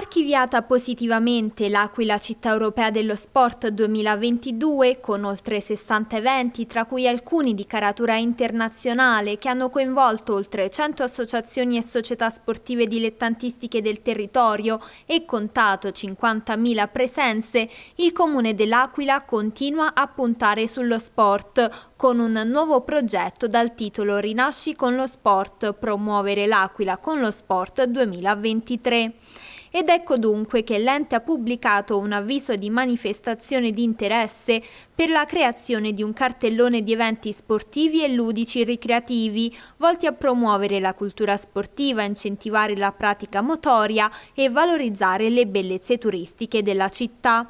Archiviata positivamente l'Aquila Città Europea dello Sport 2022 con oltre 60 eventi, tra cui alcuni di caratura internazionale che hanno coinvolto oltre 100 associazioni e società sportive dilettantistiche del territorio e contato 50.000 presenze, il Comune dell'Aquila continua a puntare sullo sport con un nuovo progetto dal titolo Rinasci con lo sport, promuovere l'Aquila con lo sport 2023. Ed ecco dunque che l'ente ha pubblicato un avviso di manifestazione di interesse per la creazione di un cartellone di eventi sportivi e ludici ricreativi volti a promuovere la cultura sportiva, incentivare la pratica motoria e valorizzare le bellezze turistiche della città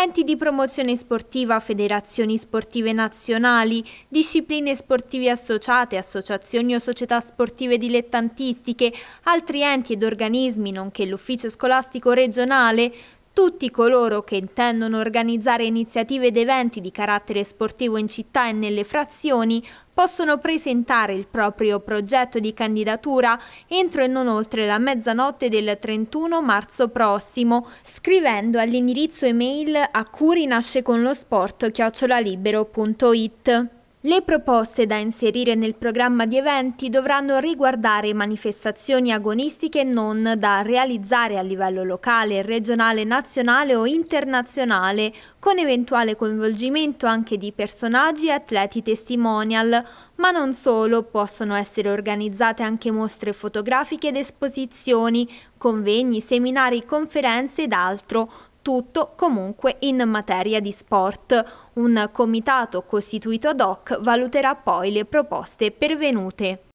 enti di promozione sportiva, federazioni sportive nazionali, discipline sportive associate, associazioni o società sportive dilettantistiche, altri enti ed organismi, nonché l'ufficio scolastico regionale, tutti coloro che intendono organizzare iniziative ed eventi di carattere sportivo in città e nelle frazioni possono presentare il proprio progetto di candidatura entro e non oltre la mezzanotte del 31 marzo prossimo, scrivendo all'indirizzo email a curinasceconlosport.it. Le proposte da inserire nel programma di eventi dovranno riguardare manifestazioni agonistiche non da realizzare a livello locale, regionale, nazionale o internazionale, con eventuale coinvolgimento anche di personaggi e atleti testimonial, ma non solo, possono essere organizzate anche mostre fotografiche ed esposizioni, convegni, seminari, conferenze ed altro, tutto comunque in materia di sport. Un comitato costituito ad hoc valuterà poi le proposte pervenute.